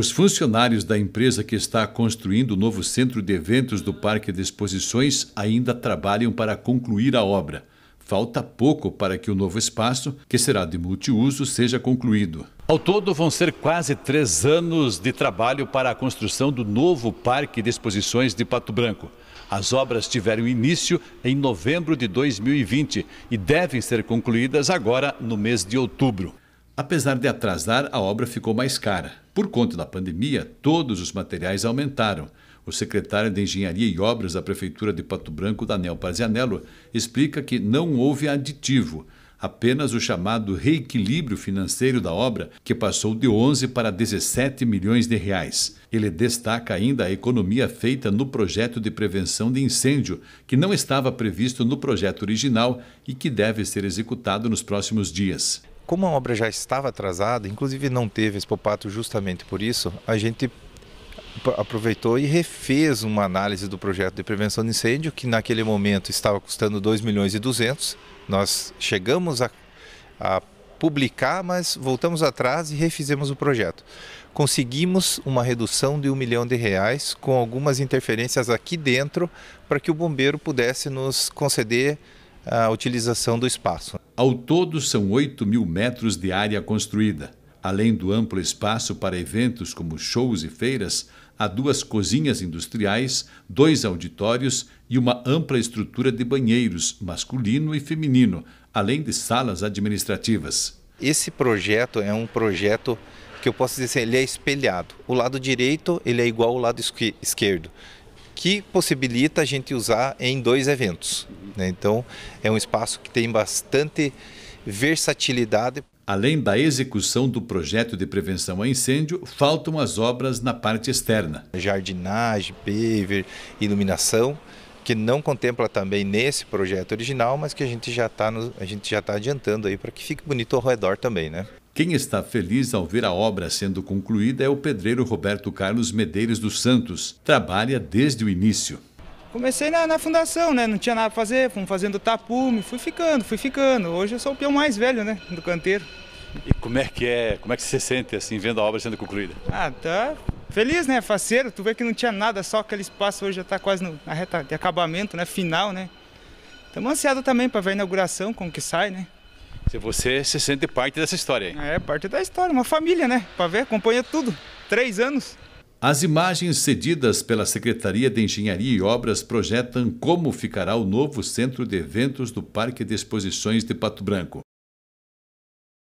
Os funcionários da empresa que está construindo o novo centro de eventos do Parque de Exposições ainda trabalham para concluir a obra. Falta pouco para que o novo espaço, que será de multiuso, seja concluído. Ao todo, vão ser quase três anos de trabalho para a construção do novo Parque de Exposições de Pato Branco. As obras tiveram início em novembro de 2020 e devem ser concluídas agora no mês de outubro. Apesar de atrasar, a obra ficou mais cara. Por conta da pandemia, todos os materiais aumentaram. O secretário de Engenharia e Obras da Prefeitura de Pato Branco, Daniel Pazianello, explica que não houve aditivo, apenas o chamado reequilíbrio financeiro da obra, que passou de 11 para 17 milhões de reais. Ele destaca ainda a economia feita no projeto de prevenção de incêndio, que não estava previsto no projeto original e que deve ser executado nos próximos dias como a obra já estava atrasada, inclusive não teve expopato justamente por isso, a gente aproveitou e refez uma análise do projeto de prevenção de incêndio, que naquele momento estava custando 2 milhões e 200. Nós chegamos a, a publicar, mas voltamos atrás e refizemos o projeto. Conseguimos uma redução de um milhão de reais com algumas interferências aqui dentro para que o bombeiro pudesse nos conceder a utilização do espaço. Ao todo, são 8 mil metros de área construída. Além do amplo espaço para eventos como shows e feiras, há duas cozinhas industriais, dois auditórios e uma ampla estrutura de banheiros masculino e feminino, além de salas administrativas. Esse projeto é um projeto que eu posso dizer, ele é espelhado. O lado direito ele é igual ao lado esquerdo que possibilita a gente usar em dois eventos. Né? Então, é um espaço que tem bastante versatilidade. Além da execução do projeto de prevenção a incêndio, faltam as obras na parte externa. Jardinagem, paver, iluminação, que não contempla também nesse projeto original, mas que a gente já está tá adiantando aí para que fique bonito ao redor também, né? Quem está feliz ao ver a obra sendo concluída é o pedreiro Roberto Carlos Medeiros dos Santos. Trabalha desde o início. Comecei na, na fundação, né? Não tinha nada para fazer, fomos fazendo tapume, fui ficando, fui ficando. Hoje eu sou o peão mais velho, né? Do canteiro. E como é que é? Como é que você se sente assim vendo a obra sendo concluída? Ah, tá feliz, né? Faceiro, tu vê que não tinha nada, só aquele espaço hoje já está quase no, na reta de acabamento, né? Final, né? Estamos ansiados também para ver a inauguração, como que sai, né? Se você se sente parte dessa história aí. É, parte da história, uma família, né? Para ver, acompanha tudo. Três anos. As imagens cedidas pela Secretaria de Engenharia e Obras projetam como ficará o novo centro de eventos do Parque de Exposições de Pato Branco.